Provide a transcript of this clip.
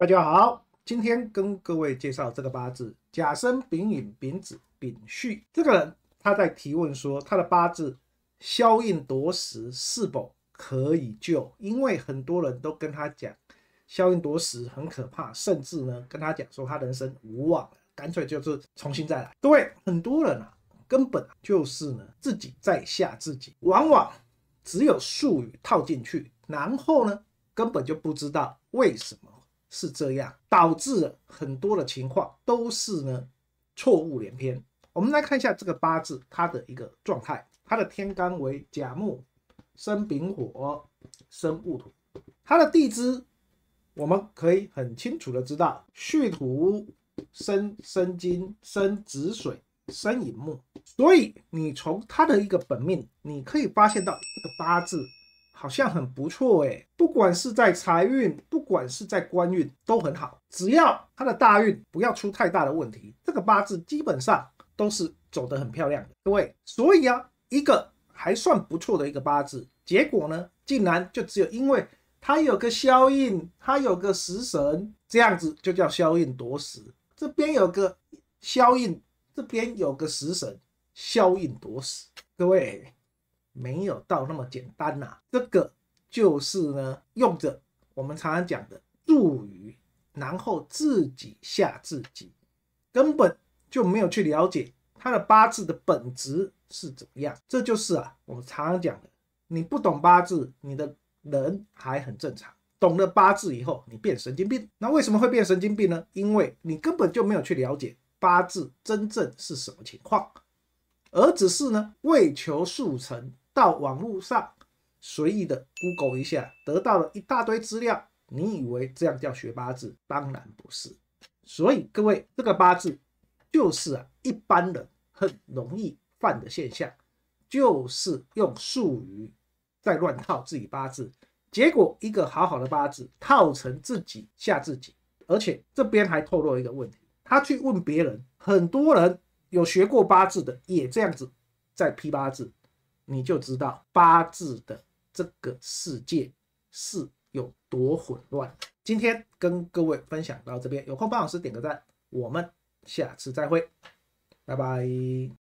大家好，今天跟各位介绍这个八字：甲生丙寅、丙子、丙戌。这个人他在提问说，他的八字消印夺食是否可以救？因为很多人都跟他讲，消印夺食很可怕，甚至呢跟他讲说他人生无望，干脆就是重新再来。各位，很多人啊，根本就是呢自己在吓自己，往往只有术语套进去，然后呢根本就不知道为什么。是这样，导致很多的情况都是呢错误连篇。我们来看一下这个八字它的一个状态，它的天干为甲木，生丙火，生戊土。它的地支我们可以很清楚的知道，戌土生生金，生子水，生寅木。所以你从它的一个本命，你可以发现到这个八字好像很不错哎，不管是在财运。管是在官运都很好，只要他的大运不要出太大的问题，这个八字基本上都是走得很漂亮的，各位。所以啊，一个还算不错的一个八字，结果呢，竟然就只有因为它有个消印，它有个食神，这样子就叫消印夺食。这边有个消印，这边有个食神，消印夺食，各位没有到那么简单呐。这个就是呢，用着。我们常常讲的入鱼，然后自己吓自己，根本就没有去了解他的八字的本质是怎么样。这就是啊，我们常常讲的，你不懂八字，你的人还很正常；懂了八字以后，你变神经病。那为什么会变神经病呢？因为你根本就没有去了解八字真正是什么情况，而只是呢为求速成，到网络上。随意的 Google 一下，得到了一大堆资料。你以为这样叫学八字？当然不是。所以各位，这个八字就是啊，一般人很容易犯的现象，就是用术语在乱套自己八字，结果一个好好的八字套成自己吓自己。而且这边还透露一个问题：他去问别人，很多人有学过八字的也这样子在批八字，你就知道八字的。这个世界是有多混乱？今天跟各位分享到这边，有空帮老师点个赞，我们下次再会，拜拜。